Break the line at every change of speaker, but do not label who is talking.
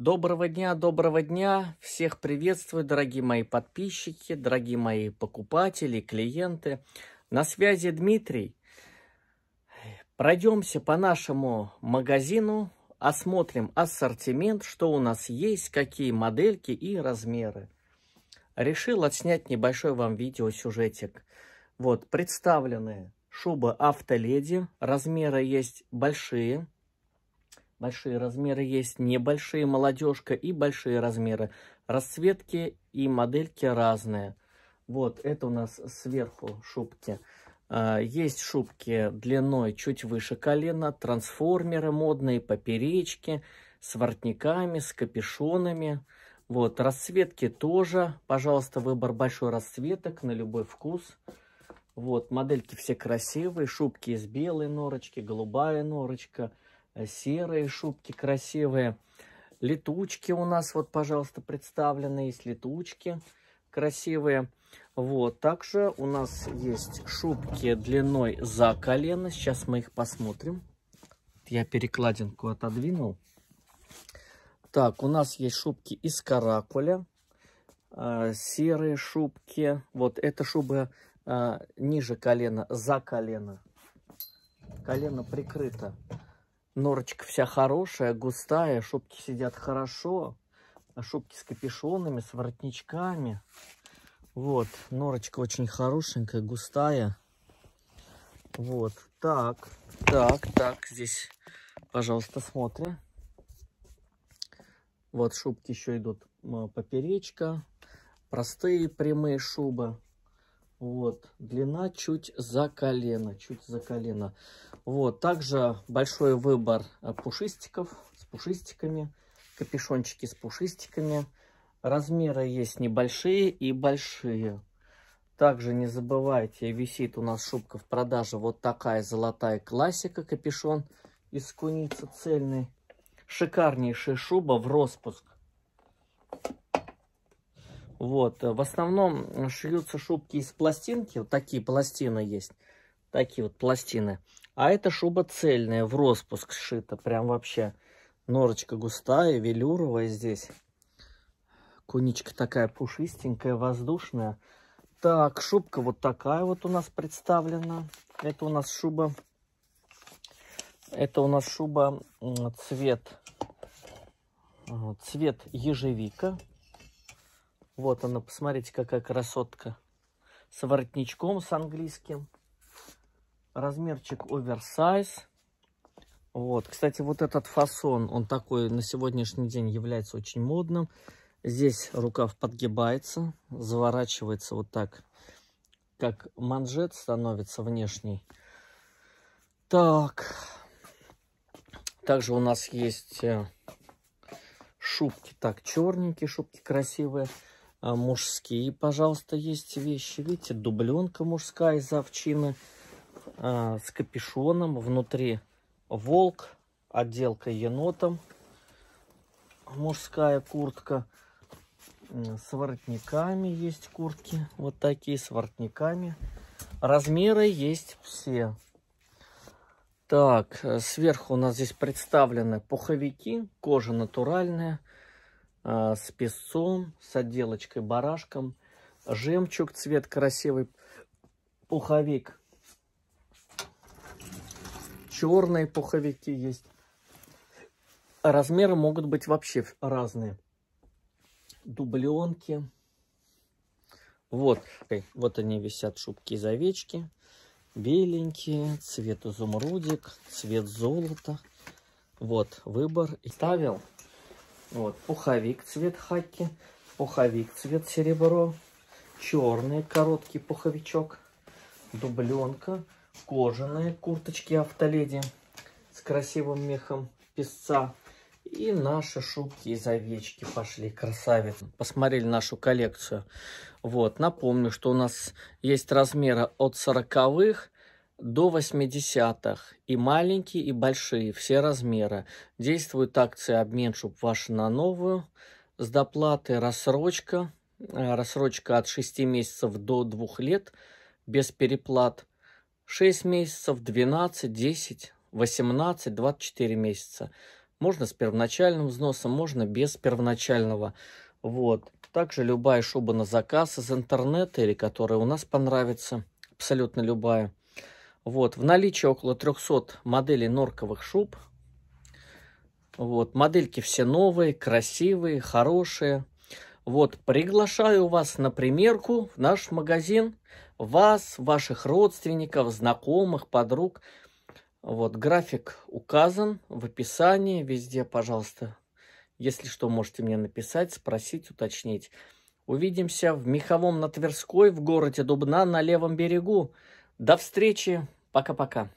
Доброго дня, доброго дня. Всех приветствую, дорогие мои подписчики, дорогие мои покупатели, клиенты. На связи Дмитрий. Пройдемся по нашему магазину, осмотрим ассортимент, что у нас есть, какие модельки и размеры. Решил отснять небольшой вам видеосюжетик. Вот, представлены шубы «Автоледи». Размеры есть большие, Большие размеры есть небольшие, молодежка и большие размеры. Расцветки и модельки разные. Вот, это у нас сверху шубки. А, есть шубки длиной чуть выше колена, трансформеры модные, поперечки, с воротниками, с капюшонами. Вот, расцветки тоже. Пожалуйста, выбор большой расцветок на любой вкус. Вот, модельки все красивые. Шубки из белой норочки, голубая норочка – Э, серые шубки красивые. Летучки у нас вот, пожалуйста, представлены. Есть летучки красивые. Вот, также у нас есть шубки длиной за колено. Сейчас мы их посмотрим. Я перекладинку отодвинул. Так, у нас есть шубки из каракуля. Э, серые шубки. Вот, это шубы э, ниже колена, за колено. Колено прикрыто Норочка вся хорошая, густая, шубки сидят хорошо. А шубки с капюшонами, с воротничками. Вот, норочка очень хорошенькая, густая. Вот, так, так, так, здесь, пожалуйста, смотрим. Вот шубки еще идут поперечка, простые прямые шубы. Вот, длина чуть за колено, чуть за колено. Вот, также большой выбор э, пушистиков с пушистиками, капюшончики с пушистиками. Размеры есть небольшие и большие. Также не забывайте, висит у нас шубка в продаже вот такая золотая классика, капюшон из куницы цельный. Шикарнейшая шуба в распуск. Вот, э, в основном шьются шубки из пластинки, вот такие пластины есть, такие вот пластины. А эта шуба цельная, в распуск сшита, прям вообще. Норочка густая, велюровая здесь. Куничка такая пушистенькая, воздушная. Так, шубка вот такая вот у нас представлена. Это у нас шуба... Это у нас шуба цвет... Э, цвет ежевика. Вот она, посмотрите, какая красотка. С воротничком с английским. Размерчик оверсайз. Вот, кстати, вот этот фасон, он такой на сегодняшний день является очень модным. Здесь рукав подгибается, заворачивается вот так, как манжет становится внешний. Так, также у нас есть э, шубки, так, черненькие шубки красивые. А мужские, пожалуйста, есть вещи. Видите, дубленка мужская из овчины а, с капюшоном. Внутри волк, отделка енотом. Мужская куртка с воротниками есть куртки. Вот такие с воротниками. Размеры есть все. Так, э, сверху у нас здесь представлены пуховики, кожа натуральная. А, с песцом, с отделочкой барашком. Жемчуг, цвет красивый, пуховик. Черные пуховики есть. Размеры могут быть вообще разные. Дубленки. Вот, вот они висят, шубки из овечки. Беленькие, цвет изумрудик, цвет золота. Вот выбор. И ставил вот, пуховик цвет хаки, пуховик цвет серебро, черный короткий пуховичок, дубленка, кожаные курточки автоледи с красивым мехом песца. И наши шубки из овечки пошли, красавицы. Посмотрели нашу коллекцию. Вот, напомню, что у нас есть размеры от сороковых до 80-х. И маленькие, и большие, все размеры. Действует акция «Обмен шуб ваши на новую». С доплатой рассрочка. Э, рассрочка от 6 месяцев до 2 лет без переплат. 6 месяцев, 12, 10, 18, 24 месяца. Можно с первоначальным взносом, можно без первоначального. Вот. Также любая шуба на заказ из интернета или которая у нас понравится, абсолютно любая. Вот, в наличии около 300 моделей норковых шуб. Вот, модельки все новые, красивые, хорошие. Вот, приглашаю вас на примерку в наш магазин. Вас, ваших родственников, знакомых, подруг. Вот, график указан в описании везде, пожалуйста. Если что, можете мне написать, спросить, уточнить. Увидимся в Меховом на Тверской в городе Дубна на левом берегу. До встречи. Пока-пока.